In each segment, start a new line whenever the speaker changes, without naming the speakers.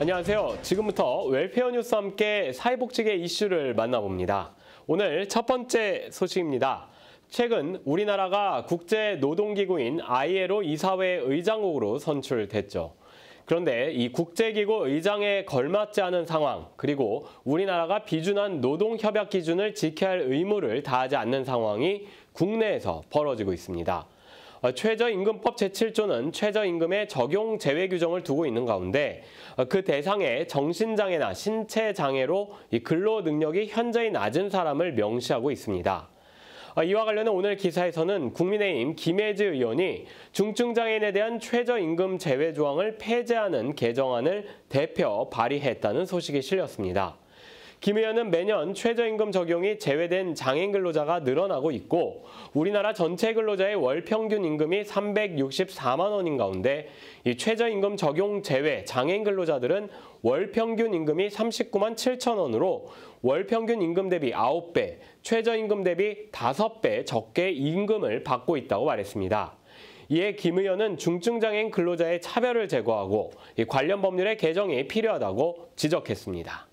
안녕하세요. 지금부터 웰페어 뉴스 와 함께 사회복지계 이슈를 만나봅니다. 오늘 첫 번째 소식입니다. 최근 우리나라가 국제 노동기구인 ILO 이사회 의장국으로 선출됐죠. 그런데 이 국제기구 의장에 걸맞지 않은 상황, 그리고 우리나라가 비준한 노동협약 기준을 지켜야 할 의무를 다하지 않는 상황이 국내에서 벌어지고 있습니다. 어, 최저임금법 제7조는 최저임금의 적용 제외 규정을 두고 있는 가운데 어, 그 대상에 정신장애나 신체장애로 근로 능력이 현저히 낮은 사람을 명시하고 있습니다. 어, 이와 관련해 오늘 기사에서는 국민의힘 김혜지 의원이 중증장애인에 대한 최저임금 제외 조항을 폐지하는 개정안을 대표 발의했다는 소식이 실렸습니다. 김 의원은 매년 최저임금 적용이 제외된 장애인 근로자가 늘어나고 있고 우리나라 전체 근로자의 월 평균 임금이 364만 원인 가운데 이 최저임금 적용 제외 장애인 근로자들은 월 평균 임금이 39만 7천 원으로 월 평균 임금 대비 9배, 최저임금 대비 5배 적게 임금을 받고 있다고 말했습니다. 이에 김 의원은 중증장애인 근로자의 차별을 제거하고 관련 법률의 개정이 필요하다고 지적했습니다.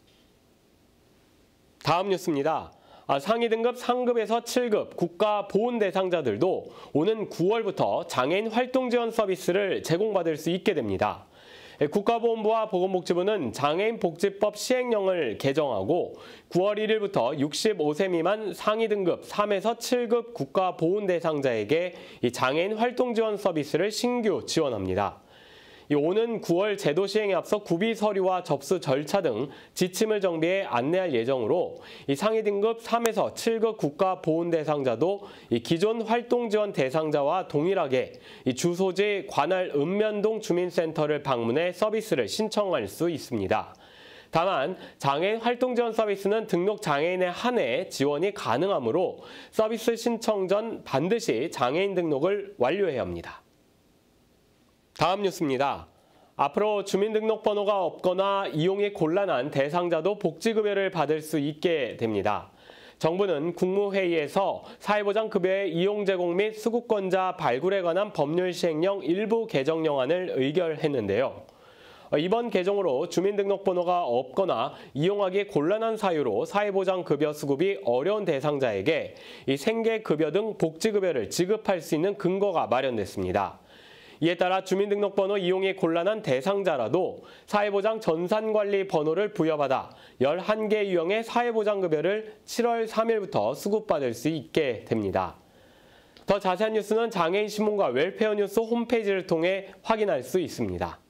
다음 뉴스입니다. 아, 상위 등급 상급에서 7급 국가 보훈 대상자들도 오는 9월부터 장애인 활동 지원 서비스를 제공받을 수 있게 됩니다. 예, 국가보훈부와 보건복지부는 장애인 복지법 시행령을 개정하고 9월 1일부터 65세 미만 상위 등급 3에서 7급 국가보훈 대상자에게 장애인 활동 지원 서비스를 신규 지원합니다. 오는 9월 제도 시행에 앞서 구비 서류와 접수 절차 등 지침을 정비해 안내할 예정으로 상위 등급 3에서 7급 국가 보훈 대상자도 기존 활동 지원 대상자와 동일하게 주소지 관할 읍면동 주민센터를 방문해 서비스를 신청할 수 있습니다. 다만 장애인 활동 지원 서비스는 등록 장애인에 한해 지원이 가능하므로 서비스 신청 전 반드시 장애인 등록을 완료해야 합니다. 다음 뉴스입니다. 앞으로 주민등록번호가 없거나 이용이 곤란한 대상자도 복지급여를 받을 수 있게 됩니다. 정부는 국무회의에서 사회보장급여의 이용 제공 및 수급권자 발굴에 관한 법률 시행령 일부 개정 령안을 의결했는데요. 이번 개정으로 주민등록번호가 없거나 이용하기 곤란한 사유로 사회보장급여 수급이 어려운 대상자에게 생계급여 등 복지급여를 지급할 수 있는 근거가 마련됐습니다. 이에 따라 주민등록번호 이용이 곤란한 대상자라도 사회보장 전산관리 번호를 부여받아 11개 유형의 사회보장급여를 7월 3일부터 수급받을 수 있게 됩니다. 더 자세한 뉴스는 장애인신문과 웰페어뉴스 홈페이지를 통해 확인할 수 있습니다.